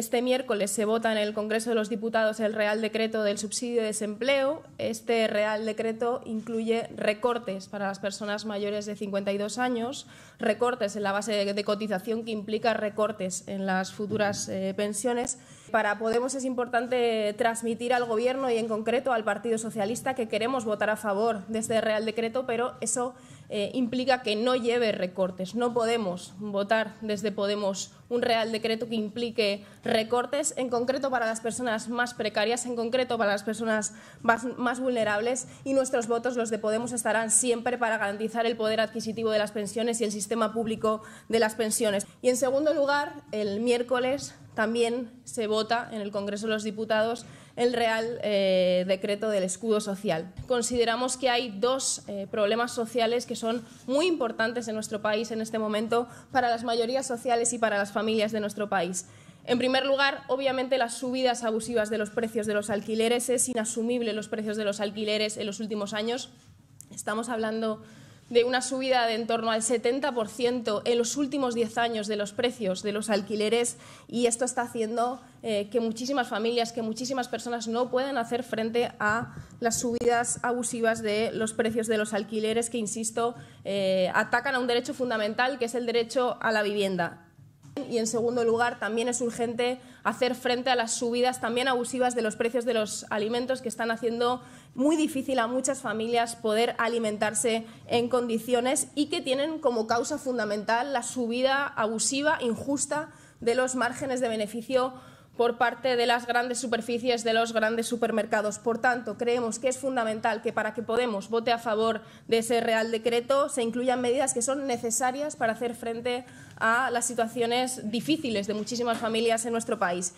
Este miércoles se vota en el Congreso de los Diputados el Real Decreto del subsidio de desempleo. Este Real Decreto incluye recortes para las personas mayores de 52 años, recortes en la base de cotización que implica recortes en las futuras eh, pensiones para Podemos es importante transmitir al Gobierno y en concreto al Partido Socialista que queremos votar a favor de este Real Decreto, pero eso eh, implica que no lleve recortes. No podemos votar desde Podemos un Real Decreto que implique recortes, en concreto para las personas más precarias, en concreto para las personas más vulnerables. Y nuestros votos, los de Podemos, estarán siempre para garantizar el poder adquisitivo de las pensiones y el sistema público de las pensiones. Y en segundo lugar, el miércoles también se vota en el Congreso de los Diputados el Real eh, Decreto del Escudo Social. Consideramos que hay dos eh, problemas sociales que son muy importantes en nuestro país en este momento para las mayorías sociales y para las familias de nuestro país. En primer lugar, obviamente las subidas abusivas de los precios de los alquileres. Es inasumible los precios de los alquileres en los últimos años. Estamos hablando de una subida de en torno al 70% en los últimos 10 años de los precios de los alquileres y esto está haciendo eh, que muchísimas familias, que muchísimas personas no puedan hacer frente a las subidas abusivas de los precios de los alquileres que, insisto, eh, atacan a un derecho fundamental que es el derecho a la vivienda. Y en segundo lugar, también es urgente hacer frente a las subidas también abusivas de los precios de los alimentos que están haciendo muy difícil a muchas familias poder alimentarse en condiciones y que tienen como causa fundamental la subida abusiva, injusta de los márgenes de beneficio por parte de las grandes superficies de los grandes supermercados. Por tanto, creemos que es fundamental que para que Podemos vote a favor de ese Real Decreto se incluyan medidas que son necesarias para hacer frente a las situaciones difíciles de muchísimas familias en nuestro país.